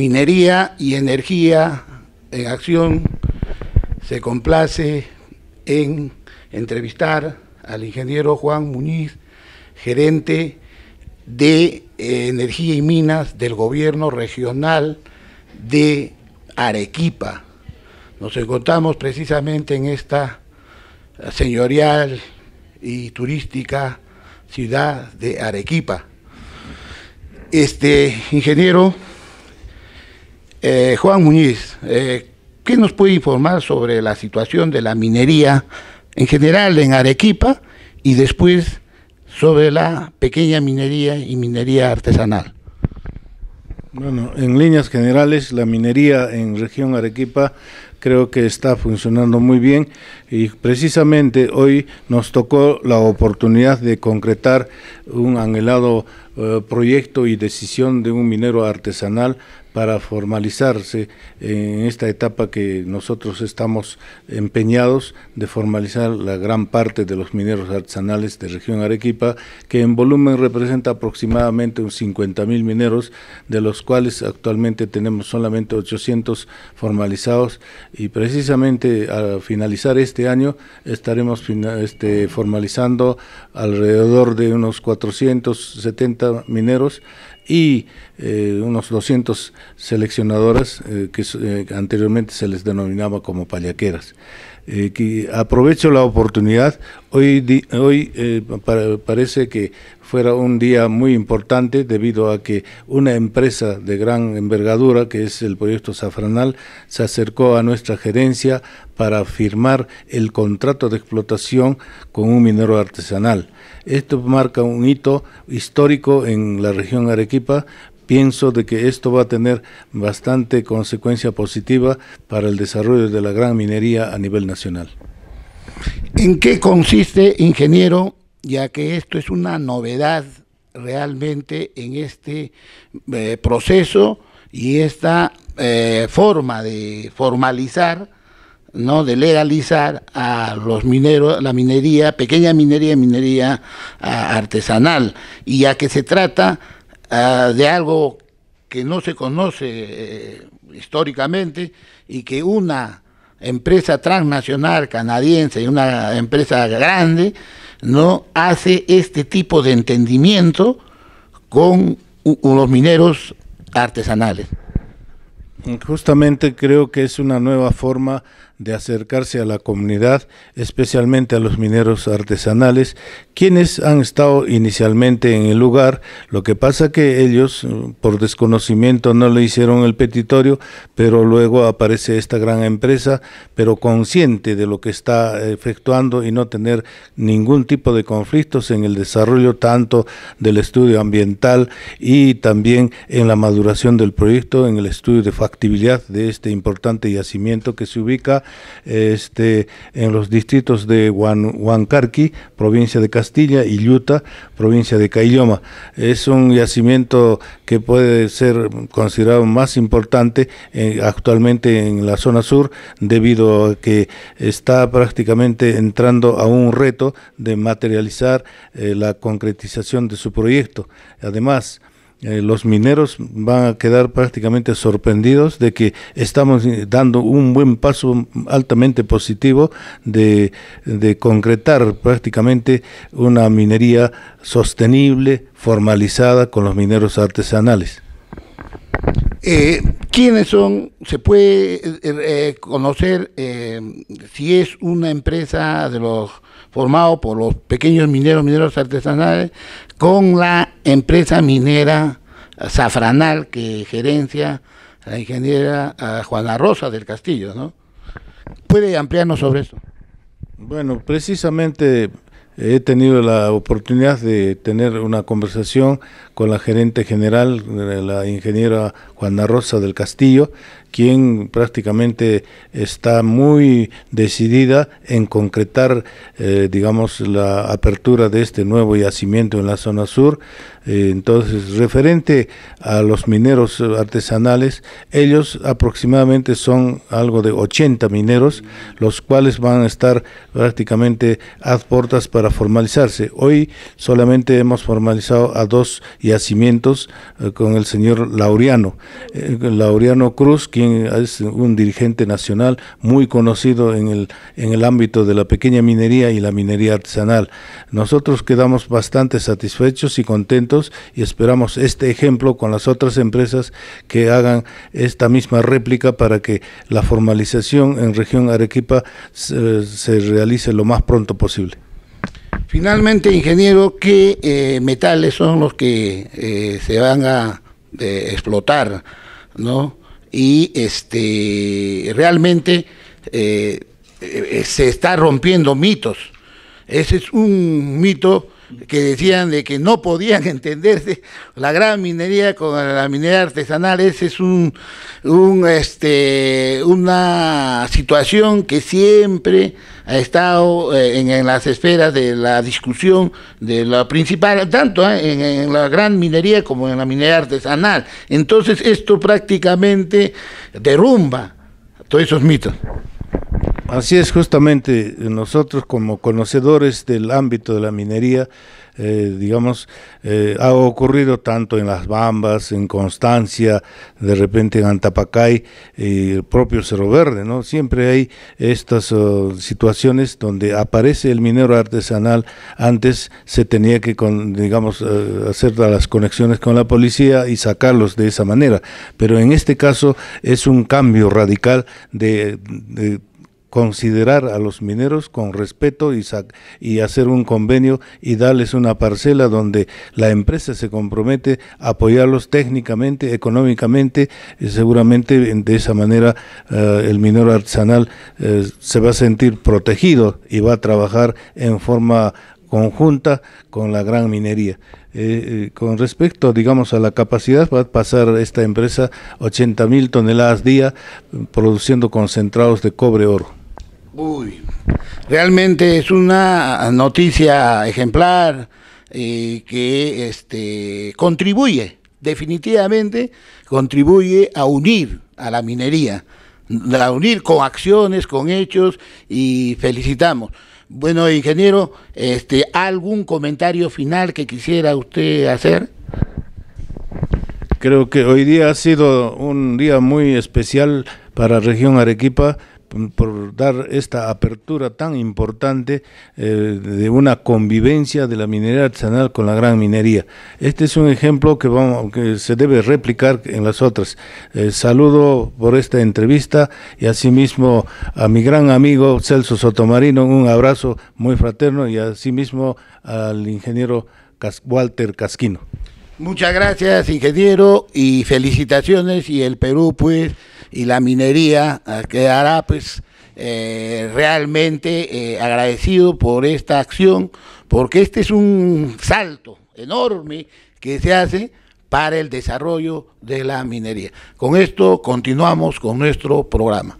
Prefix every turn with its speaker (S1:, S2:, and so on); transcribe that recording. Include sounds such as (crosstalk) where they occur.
S1: Minería y Energía en Acción se complace en entrevistar al ingeniero Juan Muñiz, gerente de eh, Energía y Minas del gobierno regional de Arequipa. Nos encontramos precisamente en esta señorial y turística ciudad de Arequipa. Este ingeniero, eh, Juan Muñiz, eh, ¿qué nos puede informar sobre la situación de la minería en general en Arequipa y después sobre la pequeña minería y minería artesanal?
S2: Bueno, en líneas generales, la minería en región Arequipa creo que está funcionando muy bien y precisamente hoy nos tocó la oportunidad de concretar un anhelado eh, proyecto y decisión de un minero artesanal para formalizarse en esta etapa que nosotros estamos empeñados de formalizar la gran parte de los mineros artesanales de región Arequipa, que en volumen representa aproximadamente un 50 mineros, de los cuales actualmente tenemos solamente 800 formalizados y precisamente al finalizar este año estaremos este, formalizando alrededor de unos 470 mineros y eh, unos 200 seleccionadoras eh, eh, que anteriormente se les denominaba como payaqueras. que aprovecho la oportunidad, hoy, hoy parece que fue un día muy importante debido a que una empresa de gran envergadura, que es el proyecto Safranal, se acercó a nuestra gerencia para firmar el contrato de explotación con un minero artesanal. Esto marca un hito histórico en la región Arequipa, pienso de que esto va a tener bastante consecuencia positiva para el desarrollo de la gran minería a nivel nacional.
S1: ¿En qué consiste, ingeniero, ya que esto es una novedad realmente en este eh, proceso y esta eh, forma de formalizar, no de legalizar a los mineros, la minería, pequeña minería, minería ah, artesanal, y ya que se trata ah, de algo que no se conoce eh, históricamente y que una empresa transnacional canadiense y una empresa grande no hace este tipo de
S2: entendimiento con los mineros artesanales. Justamente creo que es una nueva forma de acercarse a la comunidad, especialmente a los mineros artesanales, quienes han estado inicialmente en el lugar. Lo que pasa que ellos, eh, por desconocimiento, no le hicieron el petitorio, pero luego aparece esta gran empresa, pero consciente de lo que está efectuando y no tener ningún tipo de conflictos en el desarrollo tanto del estudio ambiental y también en la maduración del proyecto, en el estudio de factibilidad de este importante yacimiento que se ubica este, en los distritos de Huancarqui, provincia de Castilla, y Yuta, provincia de Cayoma. Es un yacimiento que puede ser considerado más importante eh, actualmente en la zona sur, debido a que está prácticamente entrando a un reto de materializar eh, la concretización de su proyecto. Además, eh, los mineros van a quedar prácticamente sorprendidos de que estamos eh, dando un buen paso altamente positivo de, concretar prácticamente una minería sostenible, formalizada con los mineros artesanales.
S1: Eh, ¿Quiénes son? ¿Se puede conocer si es una empresa de formado por los pequeños mineros, mineros artesanales, con la empresa minera Safranal que gerencia la ingeniera Juana Rosa del Castillo, ¿no? ¿Puede ampliarnos sobre eso?
S2: Bueno, precisamente he tenido la oportunidad de tener una conversación con la gerente general, eh, la ingeniera Juana Rosa del Castillo, quien prácticamente está muy decidida en concretar, eh, digamos, la apertura de este nuevo yacimiento en la zona sur. Eh, entonces, referente a los mineros artesanales, ellos aproximadamente son algo de 80 mineros, los cuales van a estar prácticamente a puertas para formalizarse. Hoy solamente hemos formalizado a dos yacimientos eh, con el señor Laureano, Laureano Cruz, es un dirigente nacional muy conocido en el, en el ámbito de la pequeña minería y la minería artesanal. Nosotros quedamos bastante satisfechos y contentos y esperamos este ejemplo con las otras empresas que hagan esta misma réplica para que la formalización en región Arequipa se, realice lo más pronto posible.
S1: Finalmente, ingeniero, ¿qué eh, metales son los que eh, se van a eh, explotar? ¿no? y este, realmente eh, eh, se está rompiendo mitos. Ese es un mito que decían de que no podían (laughs) entenderse la gran minería con la minería artesanal. Esa es un, este, una situación que siempre ha estado eh, en, las esferas de la discusión de la principal, tanto eh, en la gran minería como en la minería artesanal. Entonces esto prácticamente derrumba todos esos mitos.
S2: Así es, justamente nosotros como conocedores del ámbito de la minería, eh, digamos, eh, ha ocurrido tanto en Las Bambas, en Constancia, de repente en Antapacay, y el propio Cerro Verde, ¿no? Siempre hay estas oh, situaciones donde aparece el minero artesanal. Antes se tenía que, con, digamos, eh, hacer las conexiones con la policía y sacarlos de esa manera. Pero en este caso es un cambio radical de considerar a los mineros con respeto y, y, hacer un convenio y darles una parcela donde la empresa se compromete a apoyarlos técnicamente, económicamente, y seguramente de esa manera eh, el minero artesanal eh, se va a sentir protegido y va a trabajar en forma conjunta con la gran minería. Eh, con respecto, digamos, a la capacidad, va a pasar esta empresa 80 mil toneladas día produciendo concentrados de cobre oro.
S1: Uy, realmente es una noticia ejemplar eh, que este, contribuye, definitivamente contribuye a unir a la minería, a unir con acciones, con hechos y felicitamos. Bueno, ingeniero, este, ¿algún comentario final que quisiera usted
S2: hacer? Creo que hoy día ha sido un día muy especial para la región Arequipa por dar esta apertura tan importante eh, de una convivencia de la minería artesanal con la gran minería. Este es un ejemplo que, se debe replicar en las otras. Eh, saludo por esta entrevista y asimismo a mi gran amigo Celso Sotomarino, un abrazo muy fraterno y asimismo al ingeniero Walter Casquino.
S1: Muchas gracias, ingeniero, y felicitaciones. Y el Perú, pues, y la minería ah, quedará, pues, eh, realmente eh, agradecido por esta acción, porque este es un salto enorme que se hace para el desarrollo de la minería. Con esto continuamos con nuestro programa.